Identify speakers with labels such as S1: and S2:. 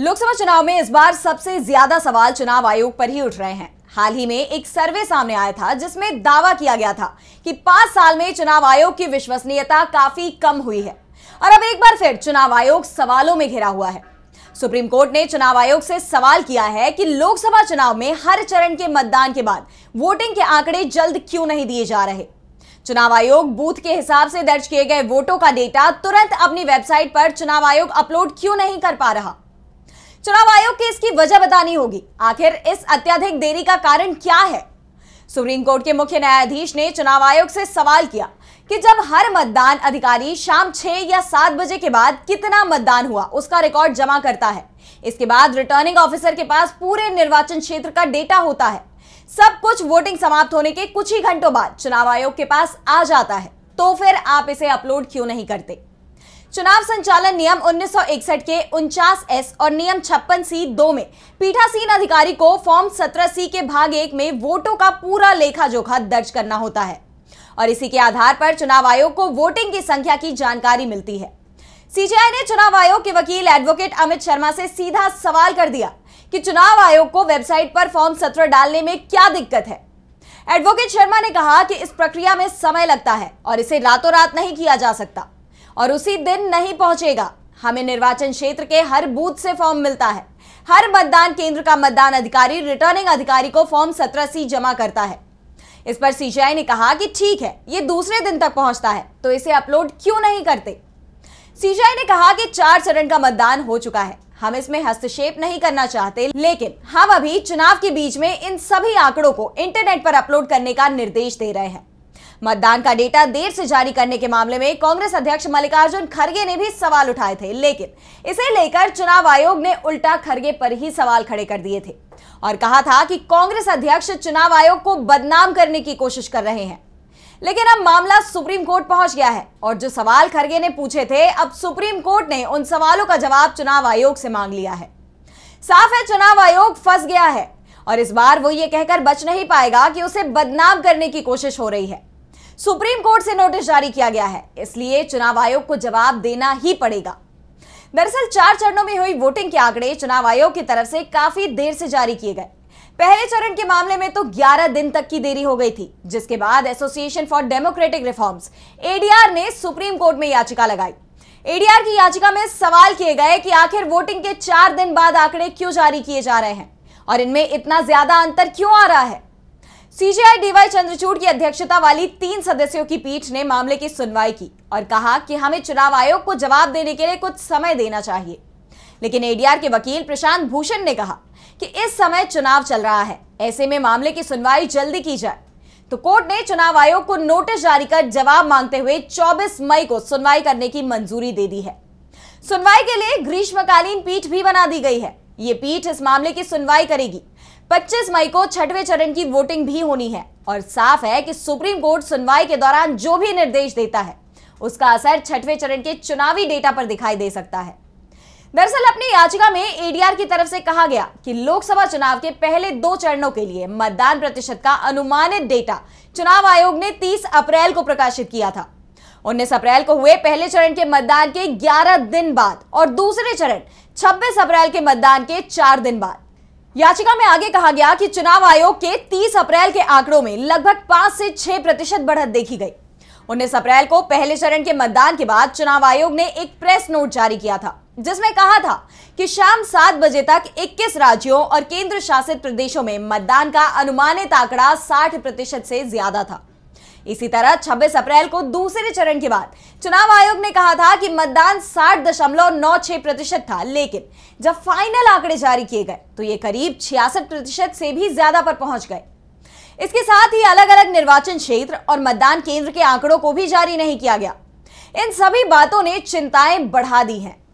S1: लोकसभा चुनाव में इस बार सबसे ज्यादा सवाल चुनाव आयोग पर ही उठ रहे हैं हाल ही में एक सर्वे सामने आया था जिसमें दावा किया गया था कि पांच साल में चुनाव आयोग की विश्वसनीयता काफी कम हुई है और अब एक बार फिर चुनाव आयोग सवालों में घिरा हुआ है सुप्रीम कोर्ट ने चुनाव आयोग से सवाल किया है कि लोकसभा चुनाव में हर चरण के मतदान के बाद वोटिंग के आंकड़े जल्द क्यों नहीं दिए जा रहे चुनाव आयोग बूथ के हिसाब से दर्ज किए गए वोटों का डेटा तुरंत अपनी वेबसाइट पर चुनाव आयोग अपलोड क्यों नहीं कर पा रहा चुनाव आयोग की इसकी वजह बतानी होगी आखिर इस अत्यधिक देरी का कारण क्या है सुप्रीम कोर्ट के मुख्य न्यायाधीश ने चुनाव आयोग से सवाल किया कि जब हर मतदान अधिकारी शाम छह या सात बजे के बाद कितना मतदान हुआ उसका रिकॉर्ड जमा करता है इसके बाद रिटर्निंग ऑफिसर के पास पूरे निर्वाचन क्षेत्र का डेटा होता है सब कुछ वोटिंग समाप्त होने के कुछ ही घंटों बाद चुनाव आयोग के पास आ जाता है तो फिर आप इसे अपलोड क्यों नहीं करते चुनाव संचालन नियम 1961 के उनचास एस और नियम छप्पन सी दो में पीठासीन अधिकारी को फॉर्म 17 सी के भाग एक में वोटों का पूरा लेखा जोखा दर्ज करना होता है और इसी के आधार पर चुनाव आयोग को वोटिंग की संख्या की जानकारी मिलती है सीजीआई ने चुनाव आयोग के वकील एडवोकेट अमित शर्मा से सीधा सवाल कर दिया कि चुनाव आयोग को वेबसाइट पर फॉर्म सत्र डालने में क्या दिक्कत है एडवोकेट शर्मा ने कहा कि इस प्रक्रिया में समय लगता है और इसे रातों रात नहीं किया जा सकता और उसी दिन नहीं पहुंचेगा हमें निर्वाचन क्षेत्र के हर बूथ से फॉर्म मिलता है हर मतदान केंद्र का मतदान अधिकारी रिटर्निंग अधिकारी को फॉर्म सत्रह सी जमा करता है इस पर सीजीआई ने कहा कि ठीक है ये दूसरे दिन तक पहुंचता है तो इसे अपलोड क्यों नहीं करते सीजीआई ने कहा कि चार चरण का मतदान हो चुका है हम इसमें हस्तक्षेप नहीं करना चाहते लेकिन हम अभी चुनाव के बीच में इन सभी आंकड़ों को इंटरनेट पर अपलोड करने का निर्देश दे रहे हैं मतदान का डेटा देर से जारी करने के मामले में कांग्रेस अध्यक्ष मल्लिकार्जुन खड़गे ने भी सवाल उठाए थे लेकिन इसे लेकर चुनाव आयोग ने उल्टा खड़गे पर ही सवाल खड़े कर दिए थे और कहा था कि कांग्रेस अध्यक्ष चुनाव आयोग को बदनाम करने की कोशिश कर रहे हैं लेकिन अब मामला सुप्रीम कोर्ट पहुंच गया है और जो सवाल खड़गे ने पूछे थे अब सुप्रीम कोर्ट ने उन सवालों का जवाब चुनाव आयोग से मांग लिया है साफ है चुनाव आयोग फंस गया है और इस बार वो ये कहकर बच नहीं पाएगा कि उसे बदनाम करने की कोशिश हो रही है सुप्रीम कोर्ट से नोटिस जारी किया गया है इसलिए चुनाव आयोग को जवाब देना ही पड़ेगा दरअसल चार चरणों में हुई वोटिंग के आंकड़े चुनाव आयोग की तरफ से काफी देर से जारी किए गए पहले चरण के मामले में तो 11 दिन तक की देरी हो गई थी जिसके बाद Association for Democratic Reforms ADR ने सुप्रीम कोर्ट में याचिका लगाई एडीआर की याचिका में सवाल किए गए कि आखिर वोटिंग के चार दिन बाद आंकड़े क्यों जारी किए जा रहे हैं और इनमें इतना ज्यादा अंतर क्यों आ रहा है सीजेआई डीवाई चंद्रचूड़ की अध्यक्षता वाली तीन सदस्यों की पीठ ने मामले की सुनवाई की और कहा कि हमें चुनाव आयोग को जवाब देने के लिए कुछ समय देना चाहिए लेकिन एडीआर के वकील प्रशांत भूषण ने कहा कि इस समय चुनाव चल रहा है ऐसे में मामले की सुनवाई जल्दी की जाए तो कोर्ट ने चुनाव आयोग को नोटिस जारी कर जवाब मांगते हुए 24 मई को सुनवाई करने की मंजूरी दे दी है सुनवाई के लिए ग्रीष्मकालीन पीठ भी बना दी गई है ये पीठ इस मामले की सुनवाई करेगी 25 मई को छठवें चरण की वोटिंग भी होनी है और साफ है कि सुप्रीम कोर्ट सुनवाई के दौरान जो भी निर्देश देता है उसका असर छठवें चरण के चुनावी डेटा पर दिखाई दे सकता है दरअसल अपनी याचिका में एडीआर की तरफ से कहा गया कि लोकसभा चुनाव के पहले दो चरणों के लिए मतदान प्रतिशत का अनुमानित डेटा चुनाव आयोग ने 30 अप्रैल को प्रकाशित किया था 19 अप्रैल को हुए पहले चरण के मतदान के 11 दिन बाद और दूसरे चरण 26 अप्रैल के मतदान के चार दिन बाद याचिका में आगे कहा गया कि चुनाव आयोग के 30 अप्रैल के आंकड़ों में लगभग 5 से 6 प्रतिशत बढ़त देखी गई उन्नीस अप्रैल को पहले चरण के मतदान के बाद चुनाव आयोग ने एक प्रेस नोट जारी किया था जिसमें कहा था कि शाम सात बजे तक 21 राज्यों और केंद्र शासित प्रदेशों में मतदान का अनुमानित आंकड़ा 60 प्रतिशत से ज्यादा था इसी तरह 26 अप्रैल को दूसरे चरण के बाद चुनाव आयोग ने कहा था कि मतदान साठ दशमलव नौ प्रतिशत था लेकिन जब फाइनल आंकड़े जारी किए गए तो ये करीब छियासठ प्रतिशत से भी ज्यादा पर पहुंच गए इसके साथ ही अलग अलग निर्वाचन क्षेत्र और मतदान केंद्र के आंकड़ों को भी जारी नहीं किया गया इन सभी बातों ने चिंताएं बढ़ा दी हैं